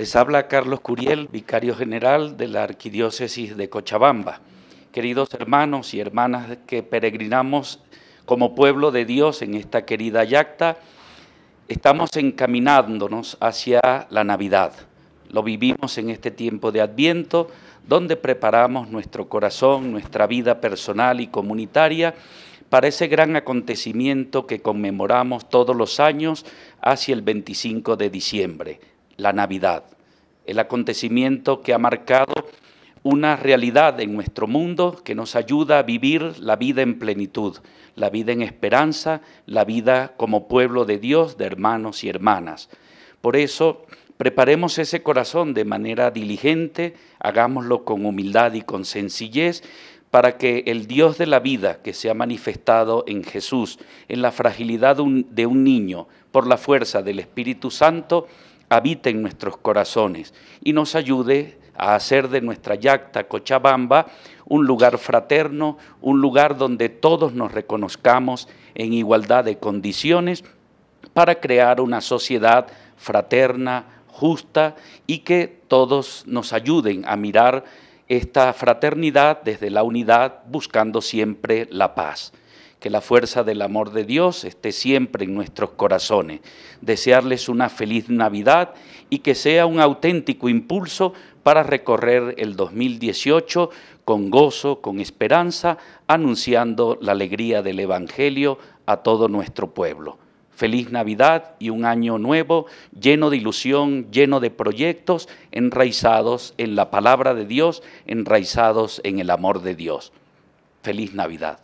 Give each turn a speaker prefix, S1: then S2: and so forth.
S1: Les habla Carlos Curiel, vicario general de la Arquidiócesis de Cochabamba. Queridos hermanos y hermanas que peregrinamos como pueblo de Dios en esta querida yacta, estamos encaminándonos hacia la Navidad. Lo vivimos en este tiempo de Adviento, donde preparamos nuestro corazón, nuestra vida personal y comunitaria para ese gran acontecimiento que conmemoramos todos los años hacia el 25 de diciembre, la Navidad, el acontecimiento que ha marcado una realidad en nuestro mundo que nos ayuda a vivir la vida en plenitud, la vida en esperanza, la vida como pueblo de Dios, de hermanos y hermanas. Por eso, preparemos ese corazón de manera diligente, hagámoslo con humildad y con sencillez, para que el Dios de la vida que se ha manifestado en Jesús, en la fragilidad de un niño, por la fuerza del Espíritu Santo, habite en nuestros corazones y nos ayude a hacer de nuestra yacta Cochabamba un lugar fraterno, un lugar donde todos nos reconozcamos en igualdad de condiciones para crear una sociedad fraterna, justa y que todos nos ayuden a mirar esta fraternidad desde la unidad buscando siempre la paz que la fuerza del amor de Dios esté siempre en nuestros corazones, desearles una feliz Navidad y que sea un auténtico impulso para recorrer el 2018 con gozo, con esperanza, anunciando la alegría del Evangelio a todo nuestro pueblo. Feliz Navidad y un año nuevo lleno de ilusión, lleno de proyectos, enraizados en la palabra de Dios, enraizados en el amor de Dios. Feliz Navidad.